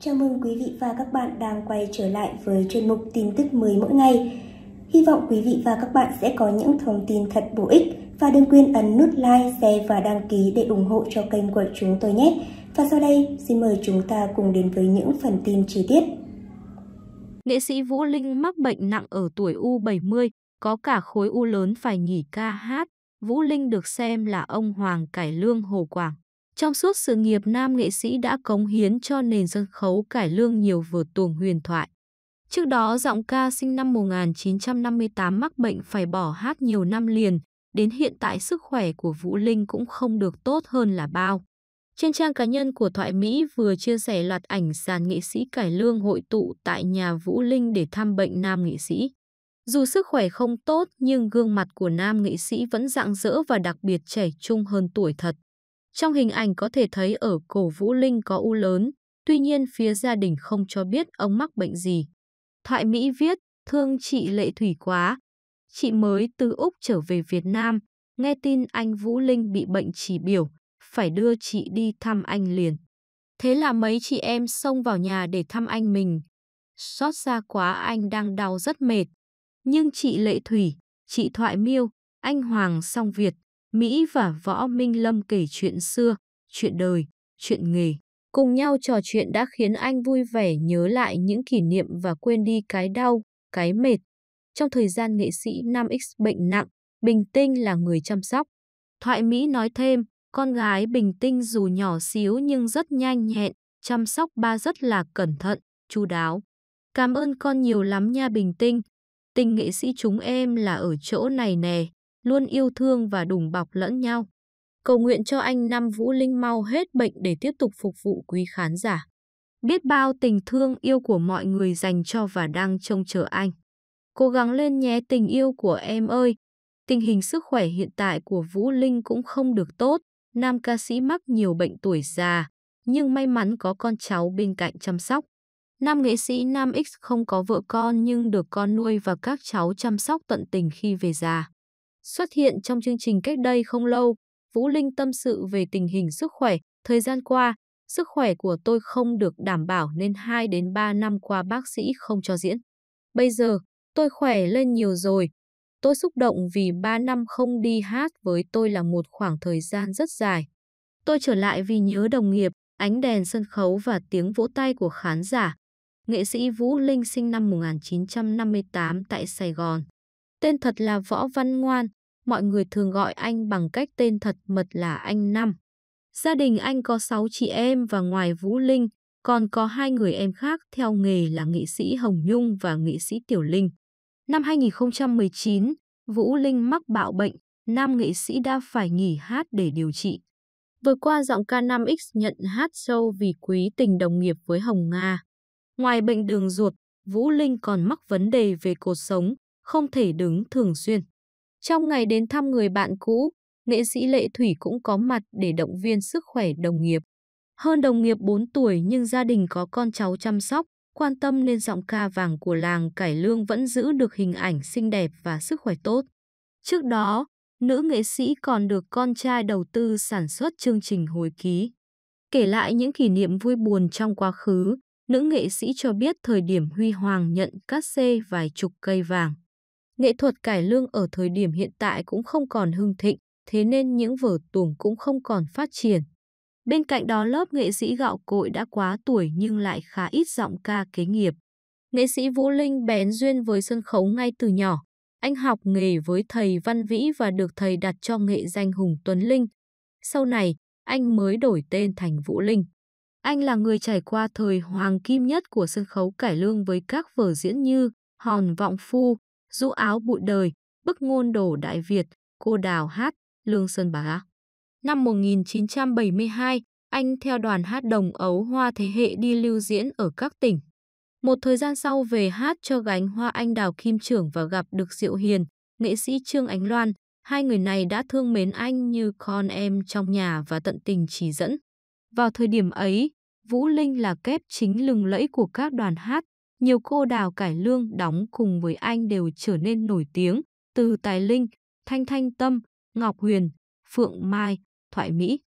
Chào mừng quý vị và các bạn đang quay trở lại với chuyên mục tin tức mới mỗi ngày. Hy vọng quý vị và các bạn sẽ có những thông tin thật bổ ích và đừng quên ấn nút like, share và đăng ký để ủng hộ cho kênh của chúng tôi nhé. Và sau đây, xin mời chúng ta cùng đến với những phần tin chi tiết. Nghệ sĩ Vũ Linh mắc bệnh nặng ở tuổi U70, có cả khối u lớn phải nghỉ ca hát. Vũ Linh được xem là ông Hoàng Cải Lương Hồ Quảng. Trong suốt sự nghiệp nam nghệ sĩ đã cống hiến cho nền sân khấu cải lương nhiều vở tuồng huyền thoại. Trước đó, giọng ca sinh năm 1958 mắc bệnh phải bỏ hát nhiều năm liền, đến hiện tại sức khỏe của Vũ Linh cũng không được tốt hơn là bao. Trên trang cá nhân của Thoại Mỹ vừa chia sẻ loạt ảnh sàn nghệ sĩ cải lương hội tụ tại nhà Vũ Linh để thăm bệnh nam nghệ sĩ. Dù sức khỏe không tốt nhưng gương mặt của nam nghệ sĩ vẫn rạng rỡ và đặc biệt trẻ trung hơn tuổi thật. Trong hình ảnh có thể thấy ở cổ Vũ Linh có u lớn, tuy nhiên phía gia đình không cho biết ông mắc bệnh gì. Thoại Mỹ viết, thương chị Lệ Thủy quá. Chị mới từ Úc trở về Việt Nam, nghe tin anh Vũ Linh bị bệnh chỉ biểu, phải đưa chị đi thăm anh liền. Thế là mấy chị em xông vào nhà để thăm anh mình. Xót xa quá anh đang đau rất mệt. Nhưng chị Lệ Thủy, chị Thoại Miêu, anh Hoàng Song Việt Mỹ và Võ Minh Lâm kể chuyện xưa, chuyện đời, chuyện nghề. Cùng nhau trò chuyện đã khiến anh vui vẻ nhớ lại những kỷ niệm và quên đi cái đau, cái mệt. Trong thời gian nghệ sĩ 5X bệnh nặng, Bình Tinh là người chăm sóc. Thoại Mỹ nói thêm, con gái Bình Tinh dù nhỏ xíu nhưng rất nhanh nhẹn, chăm sóc ba rất là cẩn thận, chu đáo. Cảm ơn con nhiều lắm nha Bình Tinh. Tình nghệ sĩ chúng em là ở chỗ này nè luôn yêu thương và đùm bọc lẫn nhau. Cầu nguyện cho anh Năm Vũ Linh mau hết bệnh để tiếp tục phục vụ quý khán giả. Biết bao tình thương yêu của mọi người dành cho và đang trông chờ anh. Cố gắng lên nhé tình yêu của em ơi. Tình hình sức khỏe hiện tại của Vũ Linh cũng không được tốt. Nam ca sĩ mắc nhiều bệnh tuổi già, nhưng may mắn có con cháu bên cạnh chăm sóc. Nam nghệ sĩ Nam X không có vợ con nhưng được con nuôi và các cháu chăm sóc tận tình khi về già. Xuất hiện trong chương trình cách đây không lâu, Vũ Linh tâm sự về tình hình sức khỏe. Thời gian qua, sức khỏe của tôi không được đảm bảo nên 2 đến 3 năm qua bác sĩ không cho diễn. Bây giờ, tôi khỏe lên nhiều rồi. Tôi xúc động vì 3 năm không đi hát với tôi là một khoảng thời gian rất dài. Tôi trở lại vì nhớ đồng nghiệp, ánh đèn sân khấu và tiếng vỗ tay của khán giả. Nghệ sĩ Vũ Linh sinh năm 1958 tại Sài Gòn. Tên thật là Võ Văn Ngoan, mọi người thường gọi anh bằng cách tên thật mật là anh Năm. Gia đình anh có 6 chị em và ngoài Vũ Linh, còn có hai người em khác theo nghề là nghệ sĩ Hồng Nhung và nghệ sĩ Tiểu Linh. Năm 2019, Vũ Linh mắc bạo bệnh, nam nghệ sĩ đã phải nghỉ hát để điều trị. Vừa qua giọng ca 5 x nhận hát show vì quý tình đồng nghiệp với Hồng Nga. Ngoài bệnh đường ruột, Vũ Linh còn mắc vấn đề về cột sống, không thể đứng thường xuyên. Trong ngày đến thăm người bạn cũ, nghệ sĩ Lệ Thủy cũng có mặt để động viên sức khỏe đồng nghiệp. Hơn đồng nghiệp 4 tuổi nhưng gia đình có con cháu chăm sóc, quan tâm nên giọng ca vàng của làng Cải Lương vẫn giữ được hình ảnh xinh đẹp và sức khỏe tốt. Trước đó, nữ nghệ sĩ còn được con trai đầu tư sản xuất chương trình hồi ký. Kể lại những kỷ niệm vui buồn trong quá khứ, nữ nghệ sĩ cho biết thời điểm huy hoàng nhận cát xê vài chục cây vàng. Nghệ thuật cải lương ở thời điểm hiện tại cũng không còn hưng thịnh, thế nên những vở tuồng cũng không còn phát triển. Bên cạnh đó lớp nghệ sĩ gạo cội đã quá tuổi nhưng lại khá ít giọng ca kế nghiệp. Nghệ sĩ Vũ Linh bén duyên với sân khấu ngay từ nhỏ. Anh học nghề với thầy Văn Vĩ và được thầy đặt cho nghệ danh Hùng Tuấn Linh. Sau này, anh mới đổi tên thành Vũ Linh. Anh là người trải qua thời hoàng kim nhất của sân khấu cải lương với các vở diễn như Hòn Vọng Phu, rũ áo bụi đời, bức ngôn đổ Đại Việt, cô đào hát, Lương Sơn Bá. Năm 1972, anh theo đoàn hát đồng Ấu Hoa thế hệ đi lưu diễn ở các tỉnh. Một thời gian sau về hát cho gánh hoa anh Đào Kim Trưởng và gặp được Diệu Hiền, nghệ sĩ Trương Ánh Loan, hai người này đã thương mến anh như con em trong nhà và tận tình chỉ dẫn. Vào thời điểm ấy, Vũ Linh là kép chính lừng lẫy của các đoàn hát, nhiều cô đào cải lương đóng cùng với anh đều trở nên nổi tiếng, từ Tài Linh, Thanh Thanh Tâm, Ngọc Huyền, Phượng Mai, Thoại Mỹ.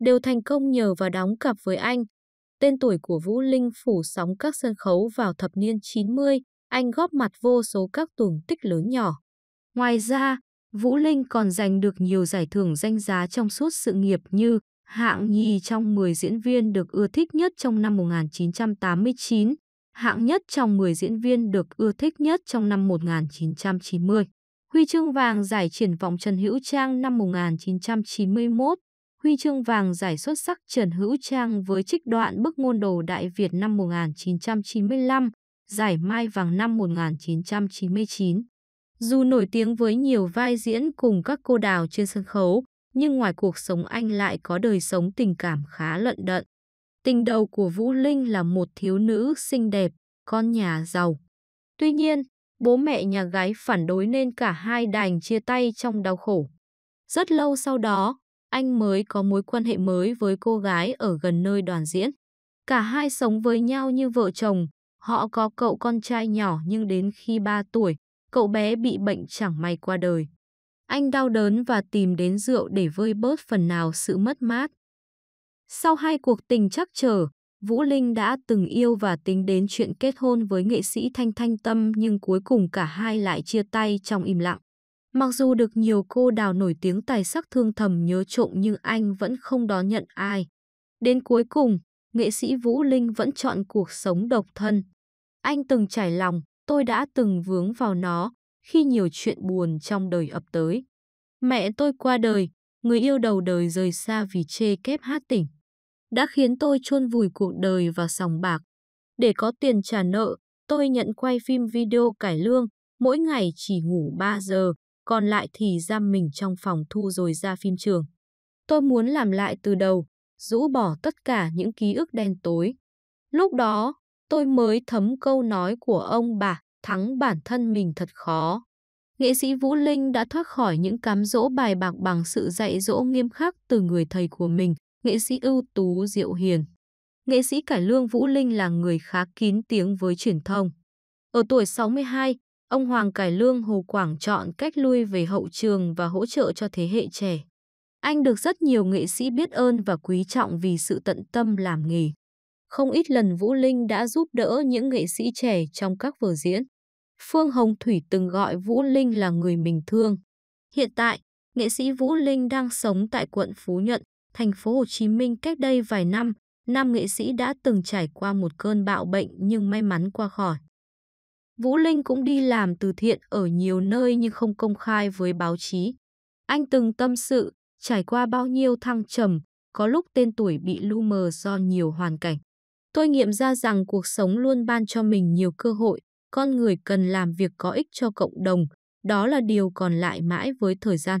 Đều thành công nhờ và đóng cặp với anh. Tên tuổi của Vũ Linh phủ sóng các sân khấu vào thập niên 90, anh góp mặt vô số các tuồng tích lớn nhỏ. Ngoài ra, Vũ Linh còn giành được nhiều giải thưởng danh giá trong suốt sự nghiệp như hạng nhì trong 10 diễn viên được ưa thích nhất trong năm 1989, hạng nhất trong 10 diễn viên được ưa thích nhất trong năm 1990. Huy chương vàng giải triển vọng Trần Hữu Trang năm 1991, Huy chương vàng giải xuất sắc Trần Hữu Trang với trích đoạn bức ngôn đồ Đại Việt năm 1995, giải Mai vàng năm 1999. Dù nổi tiếng với nhiều vai diễn cùng các cô đào trên sân khấu, nhưng ngoài cuộc sống anh lại có đời sống tình cảm khá lận đận. Tình đầu của Vũ Linh là một thiếu nữ xinh đẹp, con nhà giàu. Tuy nhiên, bố mẹ nhà gái phản đối nên cả hai đành chia tay trong đau khổ. Rất lâu sau đó, anh mới có mối quan hệ mới với cô gái ở gần nơi đoàn diễn. Cả hai sống với nhau như vợ chồng, họ có cậu con trai nhỏ nhưng đến khi 3 tuổi, cậu bé bị bệnh chẳng may qua đời. Anh đau đớn và tìm đến rượu để vơi bớt phần nào sự mất mát. Sau hai cuộc tình chắc trở, Vũ Linh đã từng yêu và tính đến chuyện kết hôn với nghệ sĩ Thanh Thanh Tâm nhưng cuối cùng cả hai lại chia tay trong im lặng. Mặc dù được nhiều cô đào nổi tiếng tài sắc thương thầm nhớ trộm nhưng anh vẫn không đón nhận ai. Đến cuối cùng, nghệ sĩ Vũ Linh vẫn chọn cuộc sống độc thân. Anh từng trải lòng, tôi đã từng vướng vào nó khi nhiều chuyện buồn trong đời ập tới. Mẹ tôi qua đời, người yêu đầu đời rời xa vì chê kép hát tỉnh đã khiến tôi chôn vùi cuộc đời vào sòng bạc. Để có tiền trả nợ, tôi nhận quay phim video cải lương, mỗi ngày chỉ ngủ 3 giờ, còn lại thì giam mình trong phòng thu rồi ra phim trường. Tôi muốn làm lại từ đầu, rũ bỏ tất cả những ký ức đen tối. Lúc đó, tôi mới thấm câu nói của ông bà, thắng bản thân mình thật khó. Nghệ sĩ Vũ Linh đã thoát khỏi những cám dỗ bài bạc bằng sự dạy dỗ nghiêm khắc từ người thầy của mình, nghệ sĩ ưu tú Diệu Hiền. Nghệ sĩ cải lương Vũ Linh là người khá kín tiếng với truyền thông. Ở tuổi 62, ông Hoàng Cải Lương Hồ Quảng chọn cách lui về hậu trường và hỗ trợ cho thế hệ trẻ. Anh được rất nhiều nghệ sĩ biết ơn và quý trọng vì sự tận tâm làm nghề. Không ít lần Vũ Linh đã giúp đỡ những nghệ sĩ trẻ trong các vở diễn. Phương Hồng Thủy từng gọi Vũ Linh là người mình thương. Hiện tại, nghệ sĩ Vũ Linh đang sống tại quận Phú Nhuận thành phố Hồ Chí Minh cách đây vài năm, nam nghệ sĩ đã từng trải qua một cơn bạo bệnh nhưng may mắn qua khỏi. Vũ Linh cũng đi làm từ thiện ở nhiều nơi nhưng không công khai với báo chí. Anh từng tâm sự, trải qua bao nhiêu thăng trầm, có lúc tên tuổi bị lu mờ do nhiều hoàn cảnh. Tôi nghiệm ra rằng cuộc sống luôn ban cho mình nhiều cơ hội, con người cần làm việc có ích cho cộng đồng, đó là điều còn lại mãi với thời gian.